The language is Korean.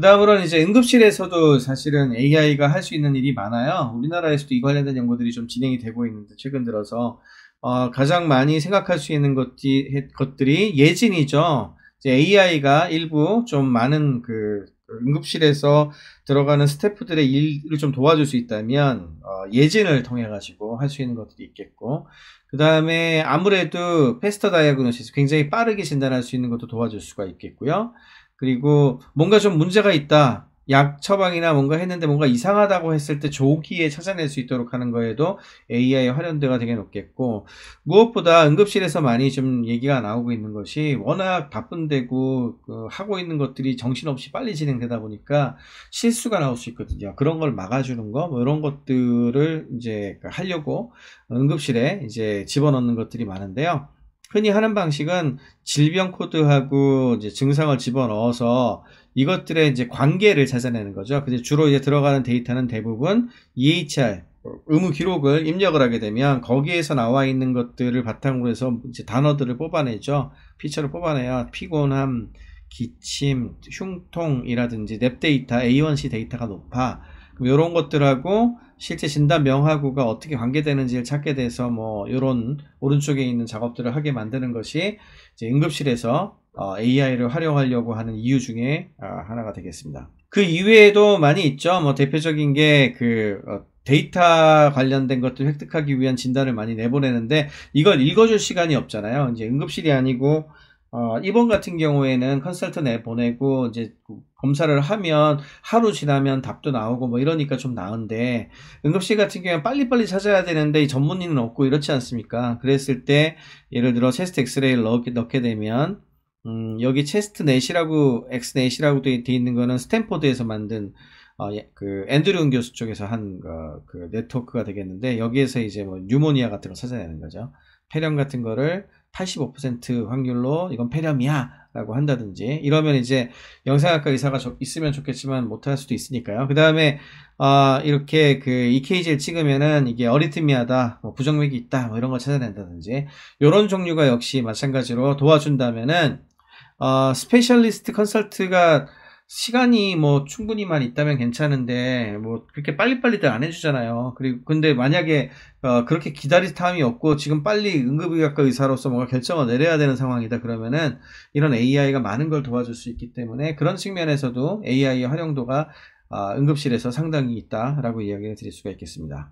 그 다음으로는 이제 응급실에서도 사실은 AI가 할 수 있는 일이 많아요. 우리나라에서도 이 관련된 연구들이 좀 진행이 되고 있는데, 최근 들어서. 어, 가장 많이 생각할 수 있는 것들이, 것들이 예진이죠. AI가 일부 좀 많은 그 응급실에서 들어가는 스태프들의 일을 좀 도와줄 수 있다면 어, 예진을 통해 가지고 할 수 있는 것들이 있겠고 그 다음에 아무래도 페스터 다이아그노시스 굉장히 빠르게 진단할 수 있는 것도 도와줄 수가 있겠고요. 그리고 뭔가 좀 문제가 있다. 약 처방이나 뭔가 했는데 뭔가 이상하다고 했을 때 조기에 찾아낼 수 있도록 하는 거에도 AI의 활용도가 되게 높겠고 무엇보다 응급실에서 많이 좀 얘기가 나오고 있는 것이 워낙 바쁜데고 그 하고 있는 것들이 정신없이 빨리 진행되다 보니까 실수가 나올 수 있거든요. 그런 걸 막아주는 거, 뭐 이런 것들을 이제 그 하려고 응급실에 이제 집어넣는 것들이 많은데요. 흔히 하는 방식은 질병 코드하고 이제 증상을 집어넣어서 이것들의 이제 관계를 찾아내는 거죠. 근데 주로 이제 들어가는 데이터는 대부분 EHR 의무 기록을 입력을 하게 되면 거기에서 나와 있는 것들을 바탕으로 해서 이제 단어들을 뽑아내죠. 피처를 뽑아내야 피곤함, 기침, 흉통이라든지 랩 데이터, A1C 데이터가 높아. 이런 것들하고 실제 진단 명하고가 어떻게 관계되는지를 찾게 돼서 뭐 이런 오른쪽에 있는 작업들을 하게 만드는 것이 응급실에서 어, AI를 활용하려고 하는 이유 중에 어, 하나가 되겠습니다. 그 이외에도 많이 있죠. 뭐 대표적인 게그 어, 데이터 관련된 것들 획득하기 위한 진단을 많이 내보내는데 이걸 읽어줄 시간이 없잖아요. 이제 응급실이 아니고 어, 이번 같은 경우에는 컨설턴트에 보내고 이제 검사를 하면 하루 지나면 답도 나오고 뭐 이러니까 좀 나은데 응급실 같은 경우에 빨리빨리 찾아야 되는데 전문의는 없고 이렇지 않습니까? 그랬을 때 예를 들어 체스트 엑스레이를 넣게, 넣게 되면 음, 여기 체스트 넷이라고 엑스넷이라고 돼, 있는 거는 스탠포드에서 만든 어, 예, 그 앤드류 교수 쪽에서 한그 네트워크가 되겠는데 여기에서 이제 뭐 뉴모니아 같은 걸 찾아내는 거죠. 폐렴 같은 거를 85% 확률로 이건 폐렴이야 라고 한다든지 이러면 이제 영상학과 의사가 있으면 좋겠지만 못할 수도 있으니까요 그 다음에 어 이렇게 그 EKG를 찍으면은 이게 어리트미하다 뭐 부정맥이 있다 뭐 이런 걸 찾아낸다든지 이런 종류가 역시 마찬가지로 도와준다면은 어 스페셜리스트 컨설트가 시간이 뭐 충분히만 있다면 괜찮은데 뭐 그렇게 빨리빨리들 안 해주잖아요. 그리고 근데 만약에 어 그렇게 기다릴 탐이 없고 지금 빨리 응급의학과 의사로서 뭔가 결정을 내려야 되는 상황이다 그러면은 이런 AI가 많은 걸 도와줄 수 있기 때문에 그런 측면에서도 AI의 활용도가 어, 응급실에서 상당히 있다라고 이야기를 드릴 수가 있겠습니다.